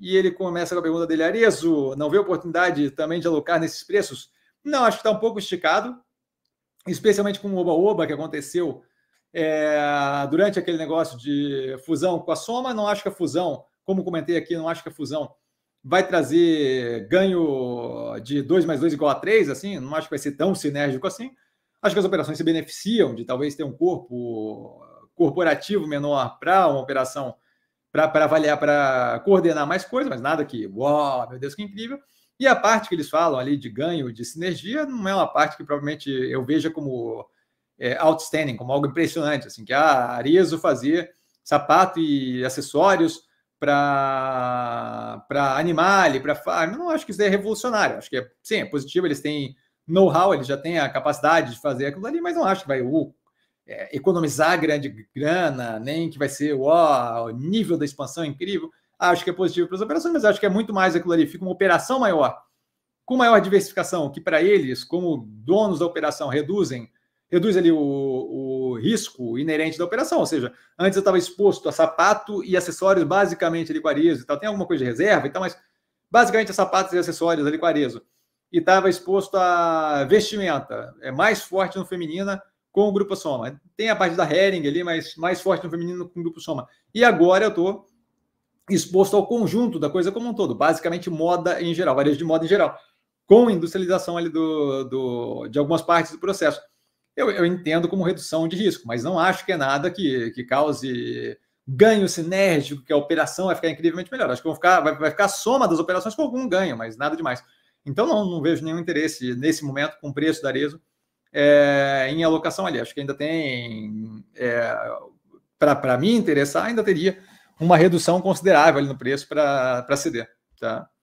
E ele começa com a pergunta dele: Arezo, não vê oportunidade também de alocar nesses preços? Não, acho que está um pouco esticado, especialmente com o Oba-Oba que aconteceu é, durante aquele negócio de fusão com a Soma. Não acho que a fusão, como comentei aqui, não acho que a fusão vai trazer ganho de 2 mais 2 igual a 3, assim, não acho que vai ser tão sinérgico assim. Acho que as operações se beneficiam de talvez ter um corpo corporativo menor para uma operação para avaliar, para coordenar mais coisas, mas nada que, uau, meu Deus, que incrível. E a parte que eles falam ali de ganho, de sinergia, não é uma parte que provavelmente eu veja como é, outstanding, como algo impressionante, assim, que a Arezzo fazia sapato e acessórios para animal, para farm. Não acho que isso é revolucionário, acho que é, sim, é positivo, eles têm know-how, eles já têm a capacidade de fazer aquilo ali, mas não acho que vai, uh, é, economizar grande grana, nem que vai ser o nível da expansão é incrível. Acho que é positivo para as operações, mas acho que é muito mais aquilo ali. Fica uma operação maior, com maior diversificação, que para eles, como donos da operação, reduzem reduz ali o, o, risco inerente da operação. Ou seja, antes eu estava exposto a sapato e acessórios, basicamente ali com Arezo e tal. Tem alguma coisa de reserva e tal, mas basicamente a é sapatos e acessórios ali com E estava exposto a vestimenta. É mais forte no feminina com o grupo soma. Tem a parte da Hering ali, mas mais forte no feminino com o grupo soma. E agora eu estou exposto ao conjunto da coisa como um todo, basicamente moda em geral, varejo de moda em geral, com industrialização ali do, do, de algumas partes do processo. Eu, eu entendo como redução de risco, mas não acho que é nada que, que cause ganho sinérgico, que a operação vai ficar incrivelmente melhor. Acho que vão ficar, vai, vai ficar a soma das operações com algum ganho, mas nada demais. Então não, não vejo nenhum interesse nesse momento com o preço da Arezo é, em alocação ali. Acho que ainda tem, é, para me interessar, ainda teria uma redução considerável no preço para ceder. Tá?